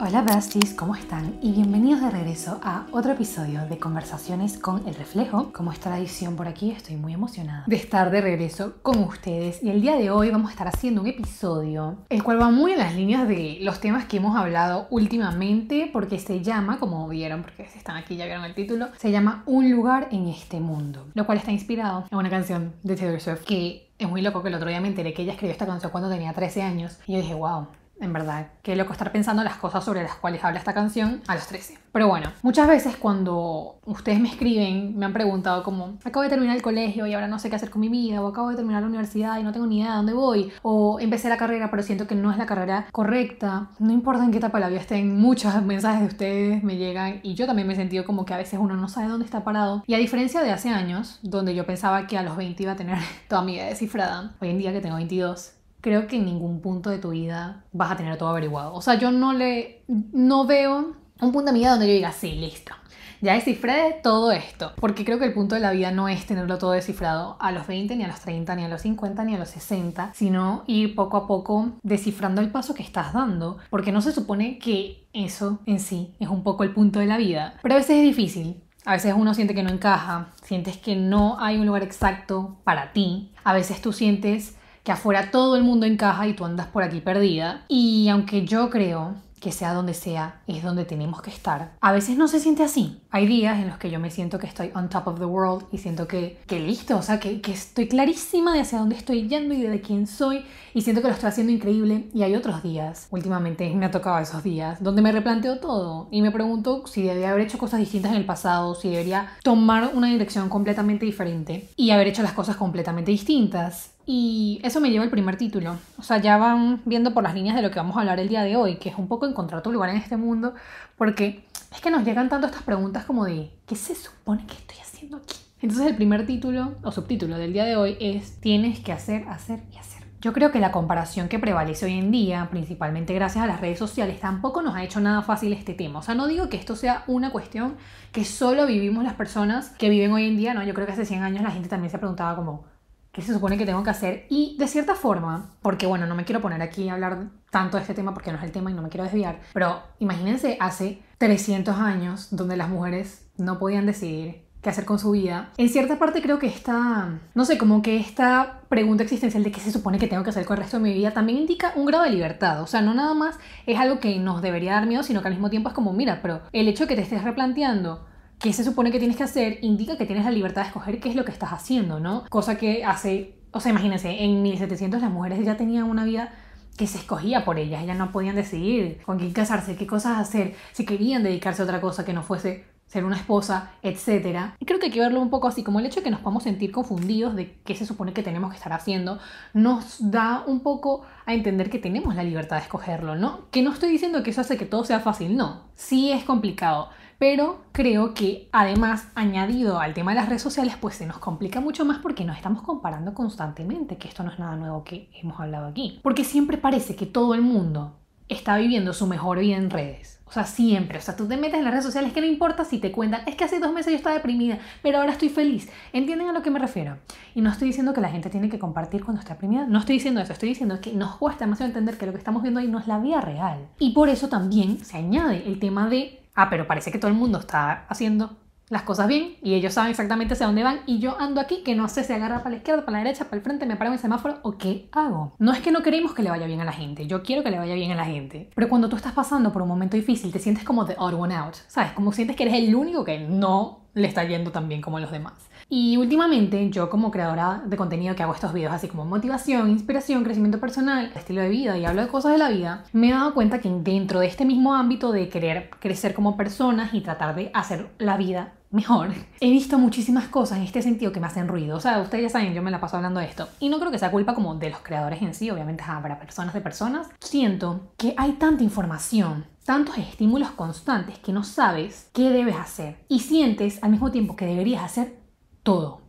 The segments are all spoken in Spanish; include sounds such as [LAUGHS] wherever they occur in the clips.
Hola besties, ¿cómo están? Y bienvenidos de regreso a otro episodio de Conversaciones con el Reflejo. Como es tradición por aquí, estoy muy emocionada de estar de regreso con ustedes. Y el día de hoy vamos a estar haciendo un episodio, el cual va muy en las líneas de los temas que hemos hablado últimamente, porque se llama, como vieron, porque si están aquí ya vieron el título, se llama Un lugar en este mundo, lo cual está inspirado en una canción de Taylor Swift que es muy loco que el otro día me enteré que ella escribió esta canción cuando tenía 13 años y yo dije, wow, en verdad, qué loco estar pensando las cosas sobre las cuales habla esta canción a los 13. Pero bueno, muchas veces cuando ustedes me escriben, me han preguntado como, acabo de terminar el colegio y ahora no sé qué hacer con mi vida, o acabo de terminar la universidad y no tengo ni idea de dónde voy, o empecé la carrera pero siento que no es la carrera correcta, no importa en qué etapa de la vida estén, muchos mensajes de ustedes me llegan y yo también me he sentido como que a veces uno no sabe dónde está parado. Y a diferencia de hace años, donde yo pensaba que a los 20 iba a tener [LAUGHS] toda mi vida descifrada, hoy en día que tengo 22, creo que en ningún punto de tu vida vas a tener todo averiguado. O sea, yo no le, no veo un punto de mi vida donde yo diga, sí, listo. Ya descifré todo esto, porque creo que el punto de la vida no es tenerlo todo descifrado a los 20, ni a los 30, ni a los 50, ni a los 60, sino ir poco a poco descifrando el paso que estás dando, porque no se supone que eso en sí es un poco el punto de la vida, pero a veces es difícil, a veces uno siente que no encaja, sientes que no hay un lugar exacto para ti, a veces tú sientes que afuera todo el mundo encaja y tú andas por aquí perdida. Y aunque yo creo que sea donde sea, es donde tenemos que estar. A veces no se siente así. Hay días en los que yo me siento que estoy on top of the world y siento que, que listo, o sea, que, que estoy clarísima de hacia dónde estoy yendo y de quién soy y siento que lo estoy haciendo increíble. Y hay otros días, últimamente me ha tocado esos días, donde me replanteo todo y me pregunto si debería haber hecho cosas distintas en el pasado, si debería tomar una dirección completamente diferente y haber hecho las cosas completamente distintas. Y eso me lleva al primer título. O sea, ya van viendo por las líneas de lo que vamos a hablar el día de hoy, que es un poco encontrar tu lugar en este mundo, porque es que nos llegan tanto estas preguntas como de, ¿qué se supone que estoy haciendo aquí? Entonces el primer título o subtítulo del día de hoy es, tienes que hacer, hacer y hacer. Yo creo que la comparación que prevalece hoy en día, principalmente gracias a las redes sociales, tampoco nos ha hecho nada fácil este tema. O sea, no digo que esto sea una cuestión que solo vivimos las personas que viven hoy en día, no, yo creo que hace 100 años la gente también se preguntaba como, qué se supone que tengo que hacer. Y de cierta forma, porque bueno, no me quiero poner aquí a hablar tanto de este tema porque no es el tema y no me quiero desviar, pero imagínense hace 300 años donde las mujeres no podían decidir qué hacer con su vida. En cierta parte creo que esta, no sé, como que esta pregunta existencial de qué se supone que tengo que hacer con el resto de mi vida también indica un grado de libertad. O sea, no nada más es algo que nos debería dar miedo, sino que al mismo tiempo es como, mira, pero el hecho de que te estés replanteando que se supone que tienes que hacer indica que tienes la libertad de escoger qué es lo que estás haciendo, ¿no? Cosa que hace, o sea, imagínense, en 1700 las mujeres ya tenían una vida que se escogía por ellas, ellas no podían decidir con quién casarse, qué cosas hacer, si querían dedicarse a otra cosa que no fuese ser una esposa, etc. Y creo que hay que verlo un poco así, como el hecho de que nos podamos sentir confundidos de qué se supone que tenemos que estar haciendo, nos da un poco a entender que tenemos la libertad de escogerlo, ¿no? Que no estoy diciendo que eso hace que todo sea fácil, no, sí es complicado, pero creo que además, añadido al tema de las redes sociales, pues se nos complica mucho más porque nos estamos comparando constantemente, que esto no es nada nuevo que hemos hablado aquí. Porque siempre parece que todo el mundo está viviendo su mejor vida en redes. O sea, siempre. O sea, tú te metes en las redes sociales que no importa si te cuentan, es que hace dos meses yo estaba deprimida, pero ahora estoy feliz. ¿Entienden a lo que me refiero? Y no estoy diciendo que la gente tiene que compartir cuando está deprimida. No estoy diciendo eso. Estoy diciendo que nos cuesta demasiado entender que lo que estamos viendo ahí no es la vida real. Y por eso también se añade el tema de ah, pero parece que todo el mundo está haciendo las cosas bien y ellos saben exactamente hacia dónde van y yo ando aquí que no sé si agarra para la izquierda, para la derecha, para el frente, me paro en el semáforo o qué hago. No es que no queremos que le vaya bien a la gente, yo quiero que le vaya bien a la gente, pero cuando tú estás pasando por un momento difícil te sientes como the odd one out, ¿sabes? Como sientes que eres el único que no le está yendo tan bien como los demás. Y últimamente yo como creadora de contenido que hago estos videos así como motivación, inspiración, crecimiento personal, estilo de vida y hablo de cosas de la vida, me he dado cuenta que dentro de este mismo ámbito de querer crecer como personas y tratar de hacer la vida mejor. [LAUGHS] He visto muchísimas cosas en este sentido que me hacen ruido. O sea, ustedes ya saben, yo me la paso hablando de esto. Y no creo que sea culpa como de los creadores en sí, obviamente para personas de personas. Siento que hay tanta información, tantos estímulos constantes que no sabes qué debes hacer. Y sientes al mismo tiempo que deberías hacer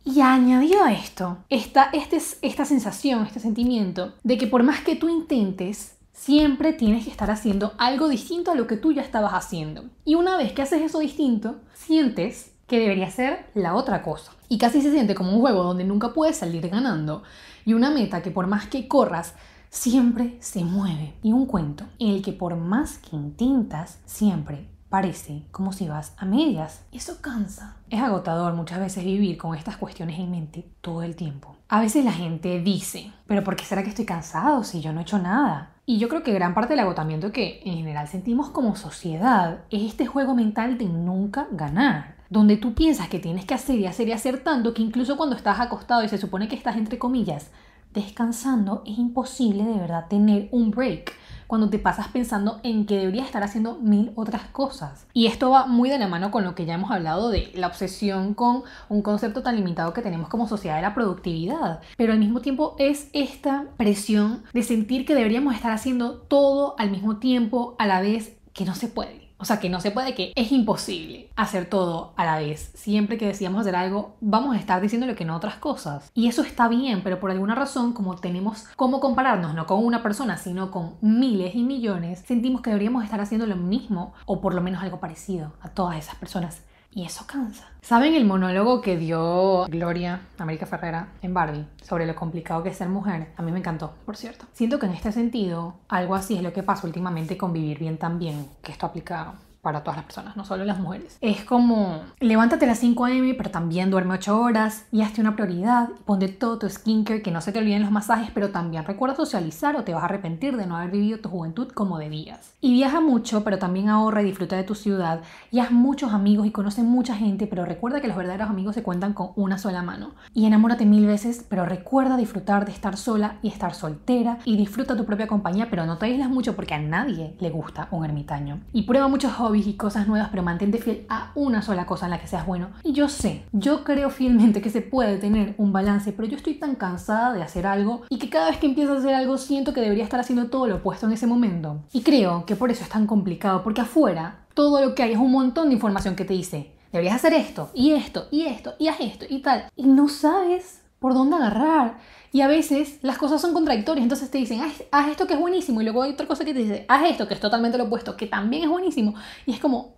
y añadido a esto, está este, esta sensación, este sentimiento de que por más que tú intentes, siempre tienes que estar haciendo algo distinto a lo que tú ya estabas haciendo. Y una vez que haces eso distinto, sientes que debería ser la otra cosa. Y casi se siente como un juego donde nunca puedes salir ganando y una meta que por más que corras, siempre se mueve. Y un cuento en el que por más que intentas, siempre parece como si vas a medias. Eso cansa. Es agotador muchas veces vivir con estas cuestiones en mente todo el tiempo. A veces la gente dice, pero ¿por qué será que estoy cansado si yo no he hecho nada? Y yo creo que gran parte del agotamiento que en general sentimos como sociedad es este juego mental de nunca ganar donde tú piensas que tienes que hacer y hacer y hacer tanto que incluso cuando estás acostado y se supone que estás entre comillas descansando, es imposible de verdad tener un break cuando te pasas pensando en que deberías estar haciendo mil otras cosas. Y esto va muy de la mano con lo que ya hemos hablado de la obsesión con un concepto tan limitado que tenemos como sociedad de la productividad. Pero al mismo tiempo es esta presión de sentir que deberíamos estar haciendo todo al mismo tiempo, a la vez que no se puede. O sea, que no se puede, que es imposible hacer todo a la vez. Siempre que decíamos hacer algo, vamos a estar diciéndole que no otras cosas. Y eso está bien, pero por alguna razón, como tenemos cómo compararnos, no con una persona, sino con miles y millones, sentimos que deberíamos estar haciendo lo mismo o por lo menos algo parecido a todas esas personas y eso cansa. ¿Saben el monólogo que dio Gloria América Ferrera en Barbie sobre lo complicado que es ser mujer? A mí me encantó, por cierto. Siento que en este sentido, algo así es lo que pasa últimamente con Vivir Bien también, que esto aplica para todas las personas, no solo las mujeres. Es como, levántate a las 5 a.m., pero también duerme 8 horas y hazte una prioridad. Ponte todo tu skincare, que no se te olviden los masajes, pero también recuerda socializar o te vas a arrepentir de no haber vivido tu juventud como debías. Y viaja mucho, pero también ahorra y disfruta de tu ciudad y haz muchos amigos y conoce mucha gente, pero recuerda que los verdaderos amigos se cuentan con una sola mano. Y enamórate mil veces, pero recuerda disfrutar de estar sola y estar soltera y disfruta tu propia compañía, pero no te aíslas mucho porque a nadie le gusta un ermitaño. Y prueba muchos hobbies y cosas nuevas, pero mantente fiel a una sola cosa en la que seas bueno. Y yo sé, yo creo fielmente que se puede tener un balance, pero yo estoy tan cansada de hacer algo y que cada vez que empiezo a hacer algo siento que debería estar haciendo todo lo opuesto en ese momento. Y creo que por eso es tan complicado, porque afuera todo lo que hay es un montón de información que te dice, deberías hacer esto, y esto, y esto, y haz esto, y tal. Y no sabes por dónde agarrar. Y a veces las cosas son contradictorias, entonces te dicen, haz, esto que es buenísimo, y luego hay otra cosa que te dice, haz esto que es totalmente lo opuesto, que también es buenísimo. Y es como,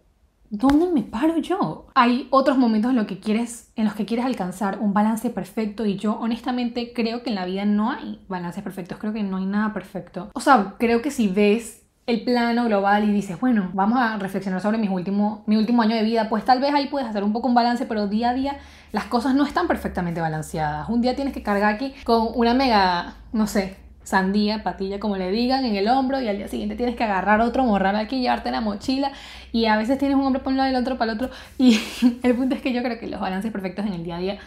¿dónde me paro yo? Hay otros momentos en, lo que quieres, en los que quieres alcanzar un balance perfecto y yo honestamente creo que en la vida no hay balances perfectos, creo que no hay nada perfecto. O sea, creo que si ves el plano global y dices, bueno, vamos a reflexionar sobre mi último año de vida, pues tal vez ahí puedes hacer un poco un balance, pero día a día las cosas no están perfectamente balanceadas. Un día tienes que cargar aquí con una mega, no sé, sandía, patilla, como le digan, en el hombro y al día siguiente tienes que agarrar otro morral aquí, llevarte la mochila y a veces tienes un hombro para un lado y el otro para el otro y [LAUGHS] el punto es que yo creo que los balances perfectos en el día a día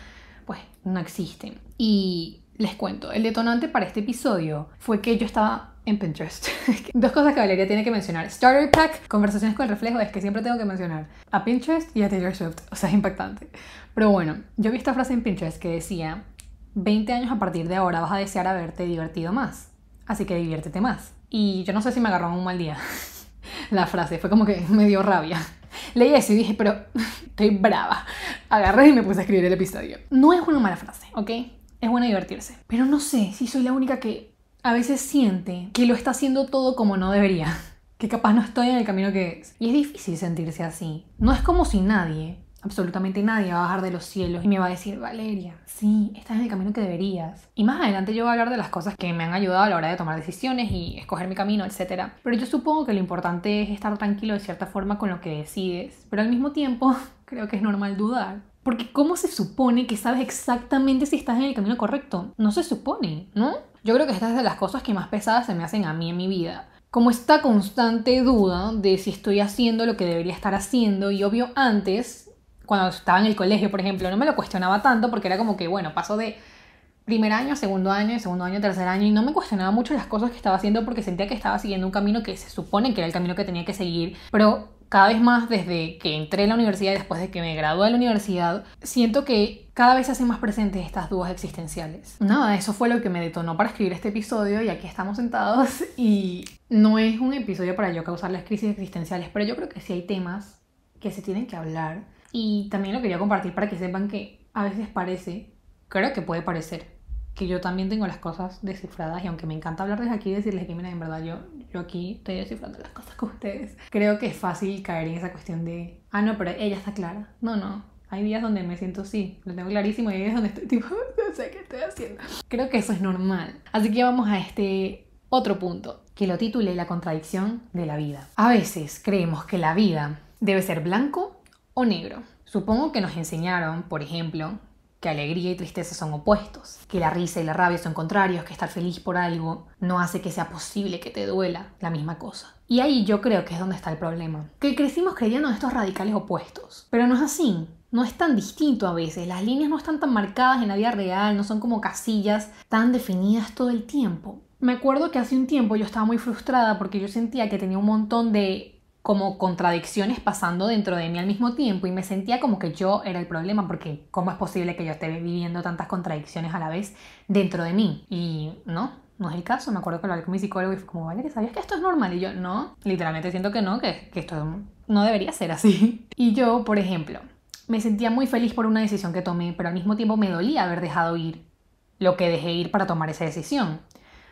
pues no existen. Y les cuento, el detonante para este episodio fue que yo estaba en Pinterest. [LAUGHS] Dos cosas que Valeria tiene que mencionar. Starter Pack, conversaciones con el reflejo, es que siempre tengo que mencionar a Pinterest y a Taylor Swift. O sea, es impactante. Pero bueno, yo vi esta frase en Pinterest que decía, 20 años a partir de ahora vas a desear haberte divertido más. Así que diviértete más. Y yo no sé si me agarró un mal día [LAUGHS] la frase. Fue como que me dio rabia. [LAUGHS] Leí eso y dije, pero estoy brava. Agarré y me puse a escribir el episodio. No es una mala frase, ¿ok? Es bueno divertirse. Pero no sé si soy la única que a veces siente que lo está haciendo todo como no debería, [LAUGHS] que capaz no estoy en el camino que es. Y es difícil sentirse así. No es como si nadie, absolutamente nadie, va a bajar de los cielos y me va a decir, Valeria, sí, estás en el camino que deberías. Y más adelante yo voy a hablar de las cosas que me han ayudado a la hora de tomar decisiones y escoger mi camino, etc. Pero yo supongo que lo importante es estar tranquilo de cierta forma con lo que decides, pero al mismo tiempo [LAUGHS] creo que es normal dudar. Porque ¿cómo se supone que sabes exactamente si estás en el camino correcto? No se supone, ¿no? Yo creo que estas es de las cosas que más pesadas se me hacen a mí en mi vida. Como esta constante duda de si estoy haciendo lo que debería estar haciendo y obvio antes, cuando estaba en el colegio, por ejemplo, no me lo cuestionaba tanto porque era como que, bueno, paso de primer año, segundo año, segundo año, tercer año, y no me cuestionaba mucho las cosas que estaba haciendo porque sentía que estaba siguiendo un camino que se supone que era el camino que tenía que seguir, pero cada vez más desde que entré en la universidad y después de que me gradué de la universidad, siento que cada vez se hacen más presentes estas dudas existenciales. Nada, eso fue lo que me detonó para escribir este episodio y aquí estamos sentados [LAUGHS] y no es un episodio para yo causar las crisis existenciales, pero yo creo que sí hay temas que se tienen que hablar y también lo quería compartir para que sepan que a veces parece, creo que puede parecer que yo también tengo las cosas descifradas y aunque me encanta hablarles aquí y decirles que, mira en verdad yo, yo aquí estoy descifrando las cosas con ustedes, creo que es fácil caer en esa cuestión de, ah, no, pero ella está clara. No, no, hay días donde me siento sí, lo tengo clarísimo y hay días donde estoy [LAUGHS] tipo, no sé qué estoy haciendo. Creo que eso es normal. Así que vamos a este otro punto, que lo titulé La contradicción de la vida. A veces creemos que la vida debe ser blanco o negro. Supongo que nos enseñaron, por ejemplo, que alegría y tristeza son opuestos, que la risa y la rabia son contrarios, que estar feliz por algo no hace que sea posible que te duela la misma cosa. Y ahí yo creo que es donde está el problema, que crecimos creyendo en estos radicales opuestos, pero no es así. No es tan distinto a veces, las líneas no están tan marcadas en la vida real, no son como casillas tan definidas todo el tiempo. Me acuerdo que hace un tiempo yo estaba muy frustrada porque yo sentía que tenía un montón de como contradicciones pasando dentro de mí al mismo tiempo y me sentía como que yo era el problema porque cómo es posible que yo esté viviendo tantas contradicciones a la vez dentro de mí y no, no es el caso, me acuerdo que lo hablé con mi psicólogo y fue como, Valeria, ¿sabías que esto es normal? Y yo, no, literalmente siento que no, que, que esto no debería ser así. [LAUGHS] Y yo, por ejemplo, me sentía muy feliz por una decisión que tomé, pero al mismo tiempo me dolía haber dejado ir lo que dejé ir para tomar esa decisión.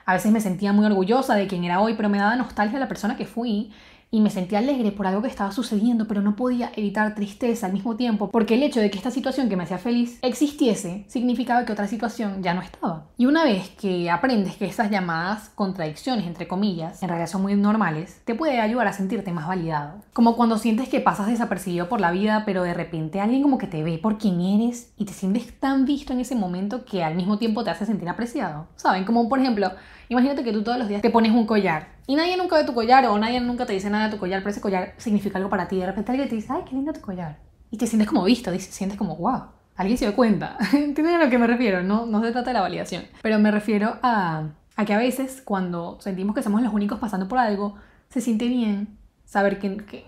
A veces me sentía muy orgullosa de quien era hoy, pero me daba nostalgia la persona que fui y me sentía alegre por algo que estaba sucediendo, pero no podía evitar tristeza al mismo tiempo, porque el hecho de que esta situación que me hacía feliz existiese significaba que otra situación ya no estaba. Y una vez que aprendes que esas llamadas contradicciones, entre comillas, en realidad son muy normales, te puede ayudar a sentirte más validado. Como cuando sientes que pasas desapercibido por la vida, pero de repente alguien como que te ve por quien eres y te sientes tan visto en ese momento que al mismo tiempo te hace sentir apreciado. ¿Saben? Como por ejemplo, Imagínate que tú todos los días te pones un collar y nadie nunca ve tu collar o nadie nunca te dice nada de tu collar, pero ese collar significa algo para ti. De repente alguien te dice, ay, qué lindo tu collar. Y te sientes como visto, te sientes como, wow, alguien se dio cuenta. [LAUGHS] ¿Entienden a lo que me refiero? No, se trata de la validación, pero me refiero a, que a veces cuando sentimos que somos los únicos pasando por algo, se siente bien saber que,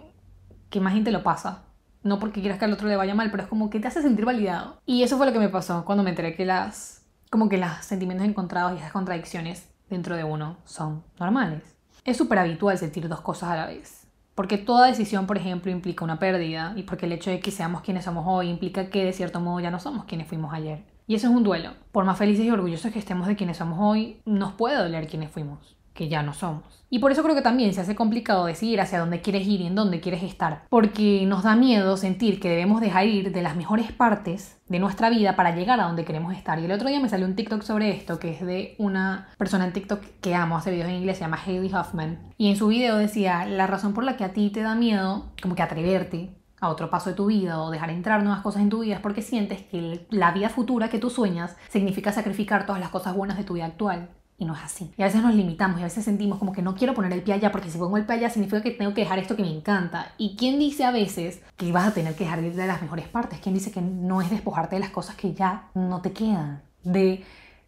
más gente lo pasa no porque quieras que al otro le vaya mal, pero es como que te hace sentir validado. Y eso fue lo que me pasó cuando me enteré que las, como que los sentimientos encontrados y esas contradicciones dentro de uno son normales. Es súper habitual sentir dos cosas a la vez, porque toda decisión, por ejemplo, implica una pérdida y porque el hecho de que seamos quienes somos hoy implica que de cierto modo ya no somos quienes fuimos ayer. Y eso es un duelo. Por más felices y orgullosos que estemos de quienes somos hoy, nos puede doler quienes fuimos que ya no somos. Y por eso creo que también se hace complicado decidir hacia dónde quieres ir y en dónde quieres estar, porque nos da miedo sentir que debemos dejar ir de las mejores partes de nuestra vida para llegar a donde queremos estar. Y el otro día me salió un TikTok sobre esto, que es de una persona en TikTok que amo, hace videos en inglés, se llama Hailey Huffman, y en su video decía, la razón por la que a ti te da miedo, como que atreverte, a otro paso de tu vida o dejar entrar nuevas cosas en tu vida es porque sientes que la vida futura que tú sueñas significa sacrificar todas las cosas buenas de tu vida actual. Y no es así. Y a veces nos limitamos y a veces sentimos como que no quiero poner el pie allá porque si pongo el pie allá significa que tengo que dejar esto que me encanta. ¿Y quién dice a veces que vas a tener que dejar de las mejores partes? ¿Quién dice que no es despojarte de las cosas que ya no te quedan? De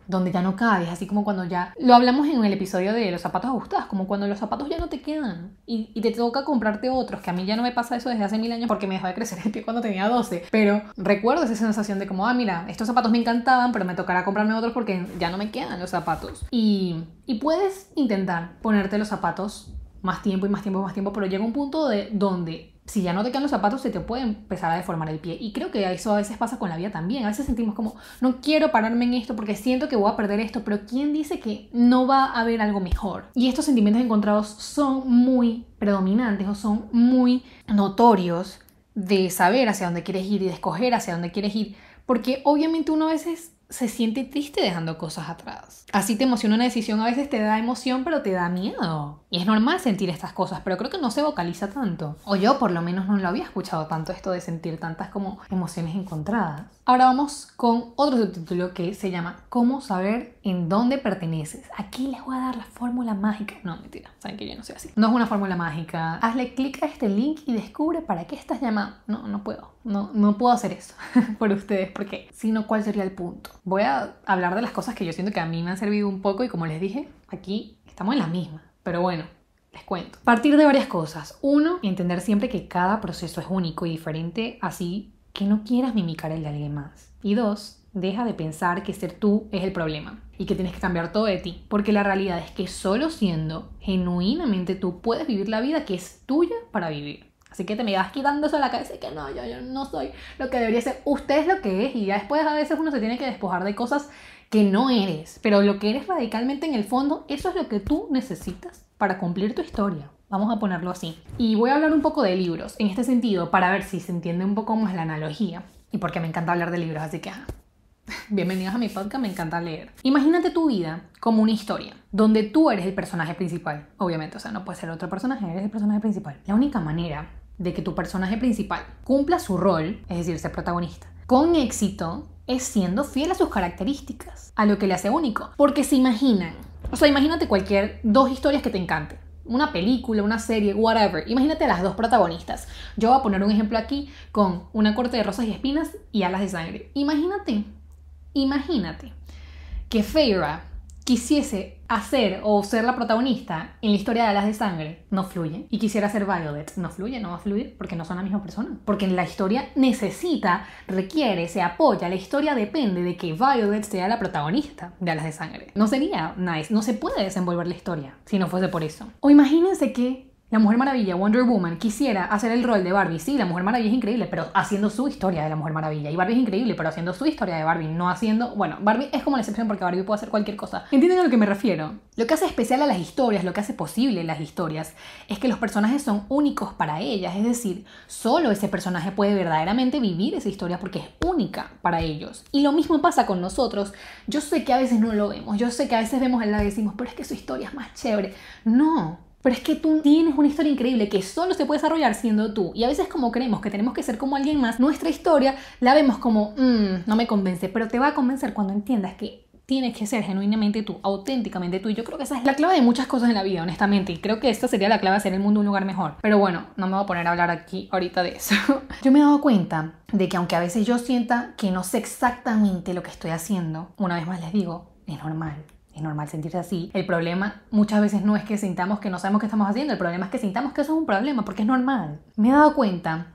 donde ya no cabes, así como cuando ya lo hablamos en el episodio de los zapatos ajustados, como cuando los zapatos ya no te quedan y, te toca comprarte otros, que a mí ya no me pasa eso desde hace mil años porque me dejó de crecer el pie cuando tenía 12, pero recuerdo esa sensación de como, ah, mira, estos zapatos me encantaban, pero me tocará comprarme otros porque ya no me quedan los zapatos. Y, y puedes intentar ponerte los zapatos más tiempo y más tiempo y más tiempo, pero llega un punto de donde si ya no te quedan los zapatos, se te puede empezar a deformar el pie. Y creo que eso a veces pasa con la vida también. A veces sentimos como, no quiero pararme en esto porque siento que voy a perder esto, pero ¿quién dice que no va a haber algo mejor? Y estos sentimientos encontrados son muy predominantes o son muy notorios de saber hacia dónde quieres ir y de escoger hacia dónde quieres ir. Porque obviamente uno a veces se siente triste dejando cosas atrás. Así te emociona una decisión, a veces te da emoción, pero te da miedo. Y es normal sentir estas cosas, pero creo que no se vocaliza tanto. O yo por lo menos no lo había escuchado tanto esto de sentir tantas como emociones encontradas. Ahora vamos con otro subtítulo que se llama ¿Cómo saber en dónde perteneces? Aquí les voy a dar la fórmula mágica. No, mentira, saben que yo no soy así. No es una fórmula mágica. Hazle clic a este link y descubre para qué estás llamado. No, no puedo no, no puedo hacer eso [LAUGHS] por ustedes, porque si no, ¿cuál sería el punto? Voy a hablar de las cosas que yo siento que a mí me han servido un poco y como les dije, aquí estamos en la misma. Pero bueno, les cuento. Partir de varias cosas. Uno, entender siempre que cada proceso es único y diferente, así que no quieras mimicar el de alguien más. Y dos, deja de pensar que ser tú es el problema y que tienes que cambiar todo de ti, porque la realidad es que solo siendo genuinamente tú puedes vivir la vida que es tuya para vivir. Así que te me vas quitando eso de la cabeza y que no, yo, yo no soy lo que debería ser. Usted es lo que es y ya después a veces uno se tiene que despojar de cosas que no eres. Pero lo que eres radicalmente en el fondo, eso es lo que tú necesitas para cumplir tu historia. Vamos a ponerlo así. Y voy a hablar un poco de libros en este sentido para ver si se entiende un poco más la analogía. Y porque me encanta hablar de libros, así que [LAUGHS] Bienvenidos a mi podcast, me encanta leer. Imagínate tu vida como una historia, donde tú eres el personaje principal, obviamente, o sea, no puede ser otro personaje, eres el personaje principal. La única manera de que tu personaje principal cumpla su rol, es decir, ser protagonista, con éxito es siendo fiel a sus características, a lo que le hace único. Porque se imaginan, o sea, imagínate cualquier dos historias que te encanten. Una película, una serie, whatever. Imagínate las dos protagonistas. Yo voy a poner un ejemplo aquí con una corte de rosas y espinas y alas de sangre. Imagínate, imagínate que Feyre quisiese hacer o ser la protagonista en la historia de Alas de Sangre, no fluye. Y quisiera ser Violet, no fluye, no va a fluir porque no son la misma persona. Porque en la historia necesita, requiere, se apoya, la historia depende de que Violet sea la protagonista de Alas de Sangre. No sería nice, no se puede desenvolver la historia si no fuese por eso. O imagínense que la Mujer Maravilla, Wonder Woman, quisiera hacer el rol de Barbie. Sí, la Mujer Maravilla es increíble, pero haciendo su historia de la Mujer Maravilla. Y Barbie es increíble, pero haciendo su historia de Barbie, no haciendo... Bueno, Barbie es como la excepción porque Barbie puede hacer cualquier cosa. ¿Entienden a lo que me refiero? Lo que hace especial a las historias, lo que hace posible las historias, es que los personajes son únicos para ellas. Es decir, solo ese personaje puede verdaderamente vivir esa historia porque es única para ellos. Y lo mismo pasa con nosotros. Yo sé que a veces no lo vemos, yo sé que a veces vemos en la y decimos, pero es que su historia es más chévere. No, pero es que tú tienes una historia increíble que solo se puede desarrollar siendo tú. Y a veces como creemos que tenemos que ser como alguien más, nuestra historia la vemos como, mm, no me convence, pero te va a convencer cuando entiendas que tienes que ser genuinamente tú, auténticamente tú. Y yo creo que esa es la clave de muchas cosas en la vida, honestamente. Y creo que esta sería la clave de hacer el mundo un lugar mejor. Pero bueno, no me voy a poner a hablar aquí ahorita de eso. [LAUGHS] yo me he dado cuenta de que aunque a veces yo sienta que no sé exactamente lo que estoy haciendo, una vez más les digo, es normal es normal sentirse así. El problema muchas veces no es que sintamos que no sabemos qué estamos haciendo, el problema es que sintamos que eso es un problema, porque es normal. Me he dado cuenta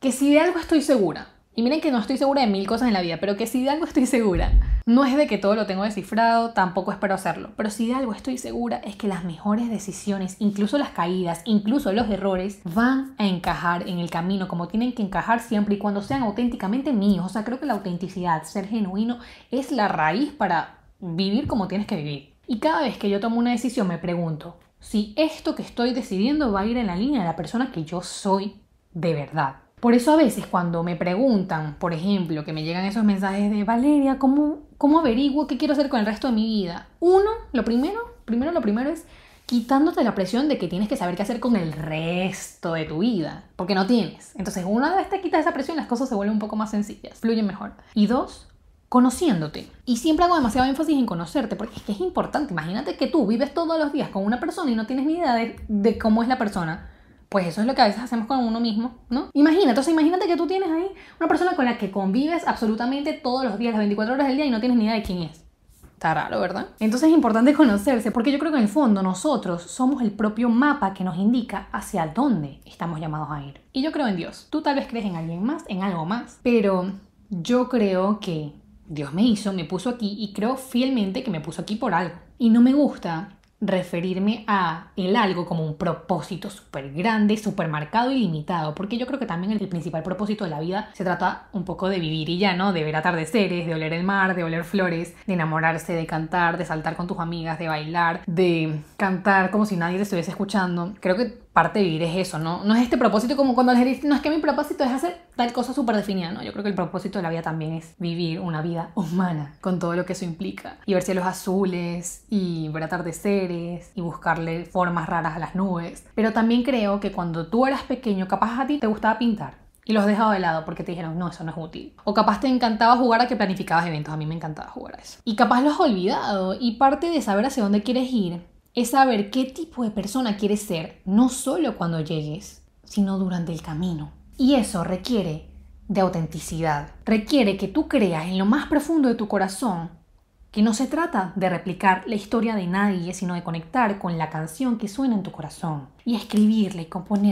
que si de algo estoy segura, y miren que no estoy segura de mil cosas en la vida, pero que si de algo estoy segura, no es de que todo lo tengo descifrado, tampoco espero hacerlo, pero si de algo estoy segura es que las mejores decisiones, incluso las caídas, incluso los errores, van a encajar en el camino como tienen que encajar siempre y cuando sean auténticamente míos. O sea, creo que la autenticidad, ser genuino, es la raíz para vivir como tienes que vivir. Y cada vez que yo tomo una decisión me pregunto si esto que estoy decidiendo va a ir en la línea de la persona que yo soy de verdad. Por eso a veces cuando me preguntan, por ejemplo, que me llegan esos mensajes de Valeria, ¿cómo, cómo averiguo qué quiero hacer con el resto de mi vida? Uno, lo primero, primero lo primero es quitándote la presión de que tienes que saber qué hacer con el resto de tu vida, porque no tienes. Entonces, una vez te quitas esa presión, las cosas se vuelven un poco más sencillas, fluyen mejor. Y dos, conociéndote. Y siempre hago demasiado énfasis en conocerte, porque es que es importante. Imagínate que tú vives todos los días con una persona y no tienes ni idea de, cómo es la persona. Pues eso es lo que a veces hacemos con uno mismo, ¿no? Imagina, entonces imagínate que tú tienes ahí una persona con la que convives absolutamente todos los días, las 24 horas del día y no tienes ni idea de quién es. Está raro, ¿verdad? Entonces es importante conocerse porque yo creo que en el fondo nosotros somos el propio mapa que nos indica hacia dónde estamos llamados a ir. Y yo creo en Dios. Tú tal vez crees en alguien más, en algo más, pero yo creo que Dios me hizo, me puso aquí y creo fielmente que me puso aquí por algo. Y no me gusta referirme a el algo como un propósito súper grande, súper marcado y limitado, porque yo creo que también el principal propósito de la vida se trata un poco de vivir y ya, ¿no? De ver atardeceres, de oler el mar, de oler flores, de enamorarse, de cantar, de saltar con tus amigas, de bailar, de cantar como si nadie te estuviese escuchando. Creo que parte de vivir es eso, ¿no? No es este propósito como cuando les dicen, no es que mi propósito es hacer tal cosa súper definida, ¿no? Yo creo que el propósito de la vida también es vivir una vida humana, con todo lo que eso implica, y ver cielos azules, y ver atardeceres, y buscarle formas raras a las nubes. Pero también creo que cuando tú eras pequeño, capaz a ti te gustaba pintar, y los dejado de lado porque te dijeron, no, eso no es útil. O capaz te encantaba jugar a que planificabas eventos, a mí me encantaba jugar a eso. Y capaz lo has olvidado y parte de saber hacia dónde quieres ir es saber qué tipo de persona quieres ser, no solo cuando llegues, sino durante el camino. Y eso requiere de autenticidad. Requiere que tú creas en lo más profundo de tu corazón que no se trata de replicar la historia de nadie, sino de conectar con la canción que suena en tu corazón y escribirle,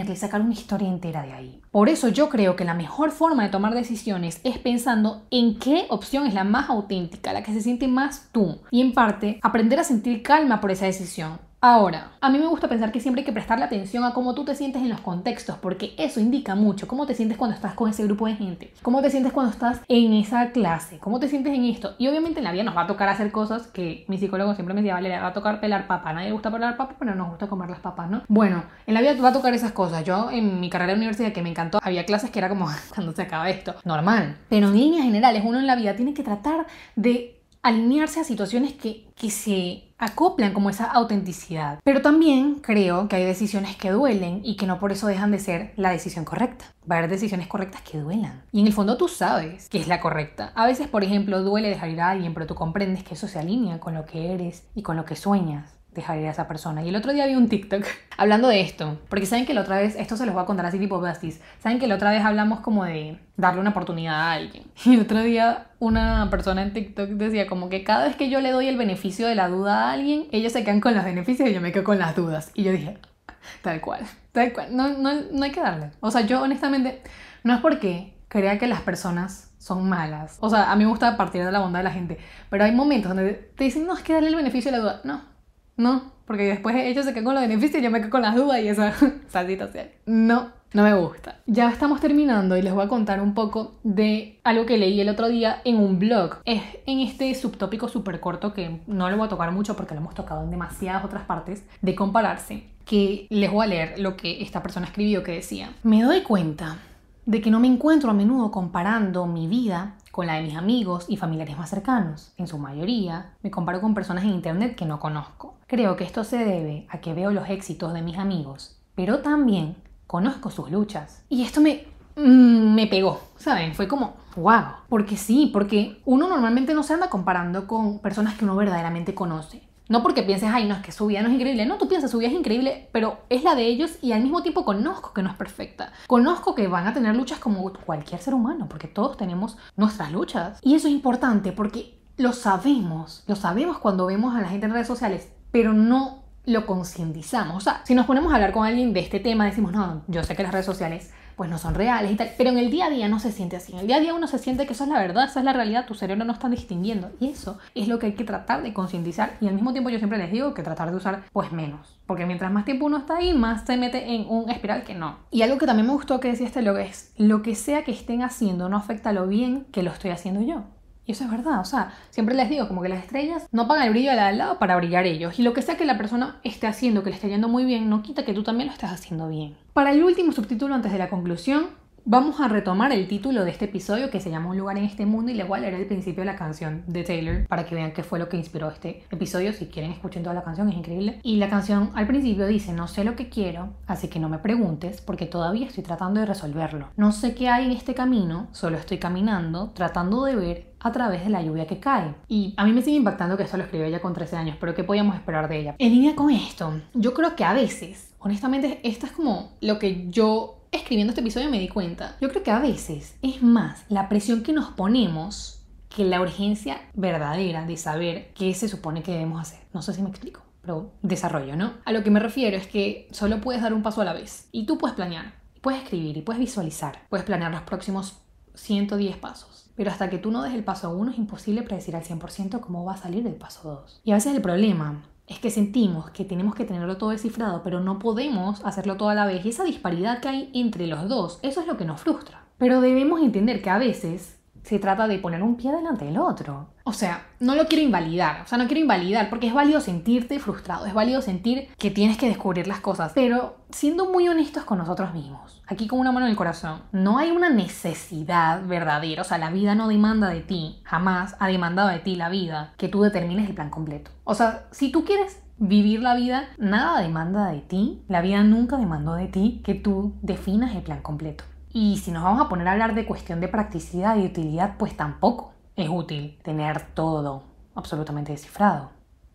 y sacar una historia entera de ahí. Por eso yo creo que la mejor forma de tomar decisiones es pensando en qué opción es la más auténtica, la que se siente más tú y en parte aprender a sentir calma por esa decisión Ahora, a mí me gusta pensar que siempre hay que prestarle atención a cómo tú te sientes en los contextos, porque eso indica mucho cómo te sientes cuando estás con ese grupo de gente, cómo te sientes cuando estás en esa clase, cómo te sientes en esto. Y obviamente en la vida nos va a tocar hacer cosas que mi psicólogo siempre me decía, vale, le va a tocar pelar papas, nadie le gusta pelar papas pero nos gusta comer las papas, ¿no? Bueno, en la vida tú va a tocar esas cosas. Yo en mi carrera de universidad que me encantó, había clases que era como, [LAUGHS] cuando se acaba esto, normal. Pero en líneas generales, uno en la vida tiene que tratar de alinearse a situaciones que, que se acoplan como esa autenticidad. Pero también creo que hay decisiones que duelen y que no por eso dejan de ser la decisión correcta. Va a haber decisiones correctas que duelan. Y en el fondo tú sabes que es la correcta. A veces, por ejemplo, duele dejar ir a alguien, pero tú comprendes que eso se alinea con lo que eres y con lo que sueñas dejar ir a esa persona. Y el otro día vi un TikTok [LAUGHS] hablando de esto, porque saben que la otra vez, esto se los voy a contar así tipo besties, saben que la otra vez hablamos como de darle una oportunidad a alguien. [LAUGHS] Y el otro día una persona en TikTok decía como que cada vez que yo le doy el beneficio de la duda a alguien, ellos se quedan con los beneficios y yo me quedo con las dudas. Y yo dije, [LAUGHS] tal cual, tal cual, no, no hay que darle. O sea, yo honestamente, no es porque crea que las personas son malas. O sea, a mí me gusta partir de la bondad de la gente, pero hay momentos donde te dicen, no, es que darle el beneficio de la duda. No, no, porque después ellos se quedan con los beneficios y yo me quedo con las dudas y esa, [LAUGHS] saldito No, no me gusta. Ya estamos terminando y les voy a contar un poco de algo que leí el otro día en un blog. Es en este subtópico súper corto que no lo voy a tocar mucho porque lo hemos tocado en demasiadas otras partes, de compararse, que les voy a leer lo que esta persona escribió que decía, me doy cuenta de que no me encuentro a menudo comparando mi vida con la de mis amigos y familiares más cercanos. En su mayoría, me comparo con personas en Internet que no conozco. Creo que esto se debe a que veo los éxitos de mis amigos, pero también conozco sus luchas. Y esto me, mm, me pegó, ¿saben? Fue como, wow. Porque sí, porque uno normalmente no se anda comparando con personas que uno verdaderamente conoce. No porque pienses, ay, no, es que su vida no es increíble. No, tú piensas, su vida es increíble, pero es la de ellos y al mismo tiempo conozco que no es perfecta. Conozco que van a tener luchas como cualquier ser humano, porque todos tenemos nuestras luchas. Y eso es importante porque lo sabemos, lo sabemos cuando vemos a la gente en redes sociales, pero no lo concientizamos. O sea, si nos ponemos a hablar con alguien de este tema, decimos, no, yo sé que las redes sociales pues no son reales y tal. Pero en el día a día no se siente así. En el día a día uno se siente que eso es la verdad, esa es la realidad, tu cerebro no está distinguiendo. Y eso es lo que hay que tratar de concientizar. Y al mismo tiempo yo siempre les digo que tratar de usar pues menos. Porque mientras más tiempo uno está ahí, más se mete en un espiral que no. Y algo que también me gustó que decía este logo es, lo que sea que estén haciendo no afecta lo bien que lo estoy haciendo yo. Y eso es verdad, o sea, siempre les digo como que las estrellas no pagan el brillo de la al lado para brillar ellos. Y lo que sea que la persona esté haciendo, que le esté yendo muy bien, no quita que tú también lo estás haciendo bien. Para el último subtítulo, antes de la conclusión, Vamos a retomar el título de este episodio que se llama Un lugar en este mundo y le voy a leer el principio de la canción de Taylor para que vean qué fue lo que inspiró este episodio. Si quieren escuchen toda la canción, es increíble. Y la canción al principio dice, no sé lo que quiero, así que no me preguntes porque todavía estoy tratando de resolverlo. No sé qué hay en este camino, solo estoy caminando, tratando de ver a través de la lluvia que cae. Y a mí me sigue impactando que eso lo escribió ella con 13 años, pero ¿qué podíamos esperar de ella? En línea con esto, yo creo que a veces, honestamente, esto es como lo que yo escribiendo este episodio me di cuenta. Yo creo que a veces es más la presión que nos ponemos que la urgencia verdadera de saber qué se supone que debemos hacer. No sé si me explico pero desarrollo, ¿no? A lo que me refiero es que solo puedes dar un paso a la vez y tú puedes planear, puedes escribir y puedes visualizar, puedes planear los próximos 110 pasos, pero hasta que tú no des el paso 1 es imposible predecir al 100% cómo va a salir el paso 2. Y a veces el problema es que sentimos que tenemos que tenerlo todo descifrado, pero no podemos hacerlo toda la vez. Y esa disparidad que hay entre los dos, eso es lo que nos frustra. Pero debemos entender que a veces se trata de poner un pie delante del otro. O sea, no lo quiero invalidar, o sea, no quiero invalidar porque es válido sentirte frustrado, es válido sentir que tienes que descubrir las cosas, pero siendo muy honestos con nosotros mismos, aquí con una mano en el corazón, no hay una necesidad verdadera, o sea, la vida no demanda de ti, jamás ha demandado de ti la vida que tú determines el plan completo. O sea, si tú quieres vivir la vida, nada demanda de ti, la vida nunca demandó de ti que tú definas el plan completo. Y si nos vamos a poner a hablar de cuestión de practicidad y utilidad, pues tampoco es útil tener todo absolutamente descifrado.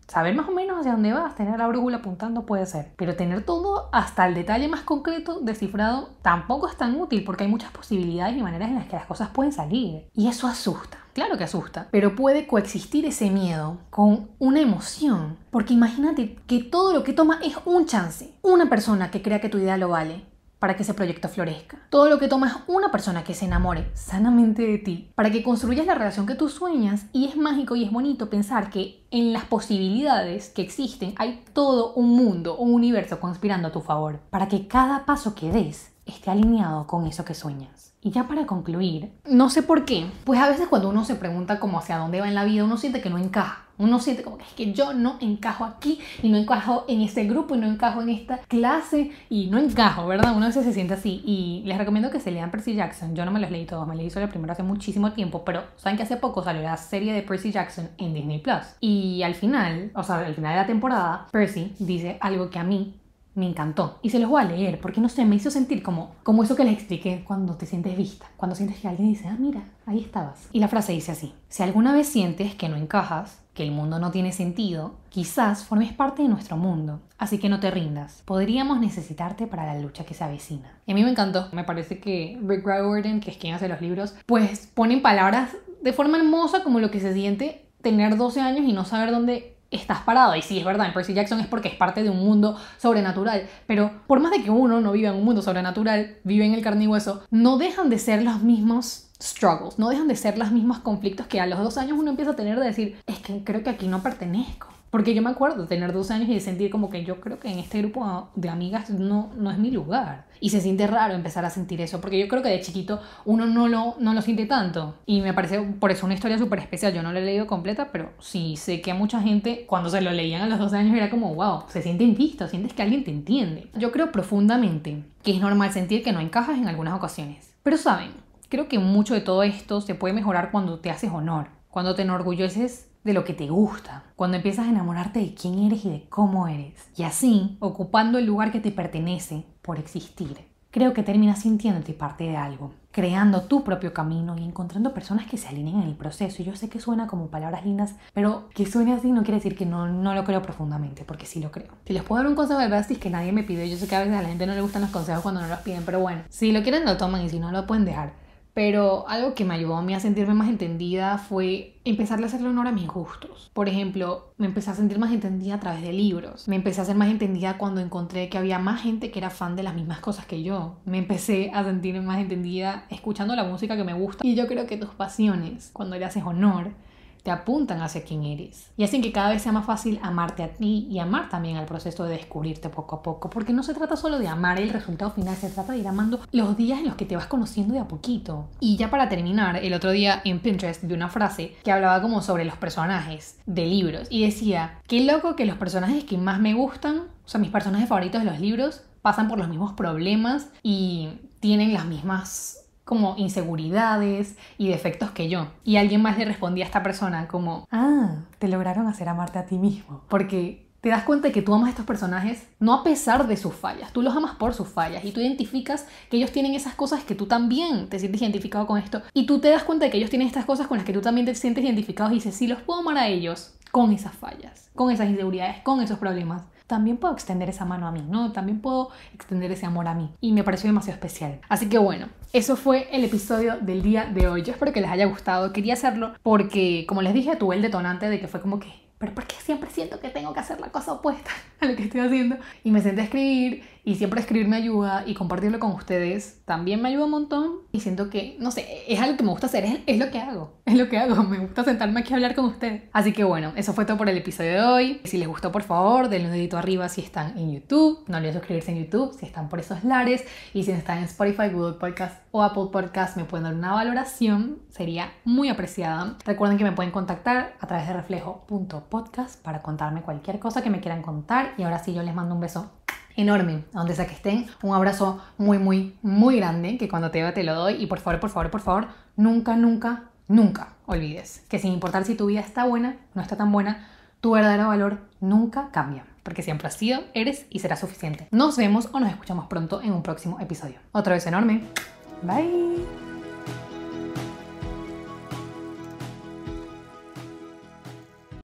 Saber más o menos hacia dónde vas, tener la brújula apuntando puede ser, pero tener todo hasta el detalle más concreto descifrado tampoco es tan útil porque hay muchas posibilidades y maneras en las que las cosas pueden salir. Y eso asusta, claro que asusta, pero puede coexistir ese miedo con una emoción. Porque imagínate que todo lo que toma es un chance. Una persona que crea que tu idea lo vale, para que ese proyecto florezca. Todo lo que tomas una persona que se enamore sanamente de ti, para que construyas la relación que tú sueñas, y es mágico y es bonito pensar que en las posibilidades que existen hay todo un mundo, un universo conspirando a tu favor, para que cada paso que des esté alineado con eso que sueñas. Y ya para concluir, no sé por qué, pues a veces cuando uno se pregunta como hacia dónde va en la vida, uno siente que no encaja. Uno siente como que es que yo no encajo aquí y no encajo en este grupo y no encajo en esta clase y no encajo, ¿verdad? Uno a veces se siente así y les recomiendo que se lean Percy Jackson. Yo no me los leí todos, me leí solo el primero hace muchísimo tiempo, pero saben que hace poco salió la serie de Percy Jackson en Disney Plus. Y al final, o sea, al final de la temporada, Percy dice algo que a mí me encantó. Y se los voy a leer porque no sé, me hizo sentir como, como eso que les expliqué cuando te sientes vista, cuando sientes que alguien dice, ah, mira, ahí estabas. Y la frase dice así, si alguna vez sientes que no encajas, que el mundo no tiene sentido, quizás formes parte de nuestro mundo, así que no te rindas. Podríamos necesitarte para la lucha que se avecina. Y a mí me encantó, me parece que Rick Riordan, que es quien hace los libros, pues pone en palabras de forma hermosa como lo que se siente tener 12 años y no saber dónde estás parado. Y sí, es verdad, en Percy Jackson es porque es parte de un mundo sobrenatural. Pero por más de que uno no viva en un mundo sobrenatural, vive en el carne y hueso, no dejan de ser los mismos struggles, no dejan de ser los mismos conflictos que a los dos años uno empieza a tener de decir, es que creo que aquí no pertenezco porque yo me acuerdo tener 12 años y de sentir como que yo creo que en este grupo de amigas no, no es mi lugar. Y se siente raro empezar a sentir eso, porque yo creo que de chiquito uno no lo, no lo siente tanto. Y me parece por eso una historia súper especial. Yo no la he leído completa, pero sí sé que a mucha gente cuando se lo leían a los 12 años era como, wow, se sienten vistos, sientes que alguien te entiende. Yo creo profundamente que es normal sentir que no encajas en algunas ocasiones. Pero saben, creo que mucho de todo esto se puede mejorar cuando te haces honor, cuando te enorgulleces de lo que te gusta, cuando empiezas a enamorarte de quién eres y de cómo eres, y así ocupando el lugar que te pertenece por existir. Creo que terminas sintiéndote parte de algo, creando tu propio camino y encontrando personas que se alineen en el proceso. Y yo sé que suena como palabras lindas, pero que suene así no quiere decir que no, no lo creo profundamente, porque sí lo creo. Si les puedo dar un consejo de verdad, si es que nadie me pide yo sé que a veces a la gente no le gustan los consejos cuando no los piden, pero bueno, si lo quieren lo toman y si no lo pueden dejar. Pero algo que me ayudó a mí a sentirme más entendida fue empezar a hacerle honor a mis gustos. Por ejemplo, me empecé a sentir más entendida a través de libros. Me empecé a ser más entendida cuando encontré que había más gente que era fan de las mismas cosas que yo. Me empecé a sentir más entendida escuchando la música que me gusta. Y yo creo que tus pasiones, cuando le haces honor, te apuntan hacia quién eres y hacen que cada vez sea más fácil amarte a ti y amar también al proceso de descubrirte poco a poco, porque no se trata solo de amar el resultado final, se trata de ir amando los días en los que te vas conociendo de a poquito. Y ya para terminar, el otro día en Pinterest vi una frase que hablaba como sobre los personajes de libros y decía, qué loco que los personajes que más me gustan, o sea, mis personajes favoritos de los libros, pasan por los mismos problemas y tienen las mismas como inseguridades y defectos que yo. Y alguien más le respondía a esta persona como, ah, te lograron hacer amarte a ti mismo. Porque te das cuenta que tú amas a estos personajes no a pesar de sus fallas, tú los amas por sus fallas y tú identificas que ellos tienen esas cosas que tú también te sientes identificado con esto. Y tú te das cuenta de que ellos tienen estas cosas con las que tú también te sientes identificado y dices, sí, los puedo amar a ellos con esas fallas, con esas inseguridades, con esos problemas también puedo extender esa mano a mí, ¿no? También puedo extender ese amor a mí. Y me pareció demasiado especial. Así que bueno, eso fue el episodio del día de hoy. Yo espero que les haya gustado. Quería hacerlo porque, como les dije, tuve el detonante de que fue como que, pero ¿por qué siempre siento que tengo que hacer la cosa opuesta [LAUGHS] a lo que estoy haciendo? Y me senté a escribir y siempre escribirme ayuda y compartirlo con ustedes también me ayuda un montón y siento que, no sé, es algo que me gusta hacer, es, es, lo que hago, es lo que hago, me gusta sentarme aquí a hablar con ustedes. Así que bueno, eso fue todo por el episodio de hoy. Si les gustó, por favor, denle un dedito arriba si están en YouTube, no olviden suscribirse en YouTube si están por esos lares y si están en Spotify, Google Podcast o Apple Podcast me pueden dar una valoración, sería muy apreciada. Recuerden que me pueden contactar a través de reflejo.podcast para contarme cualquier cosa que me quieran contar y ahora sí yo les mando un beso enorme, a donde sea que estén. Un abrazo muy, muy, muy grande, que cuando te veo te lo doy. Y por favor, por favor, por favor, nunca, nunca, nunca olvides que sin importar si tu vida está buena, no está tan buena, tu verdadero valor nunca cambia. Porque siempre has sido, eres y será suficiente. Nos vemos o nos escuchamos pronto en un próximo episodio. Otra vez enorme. Bye.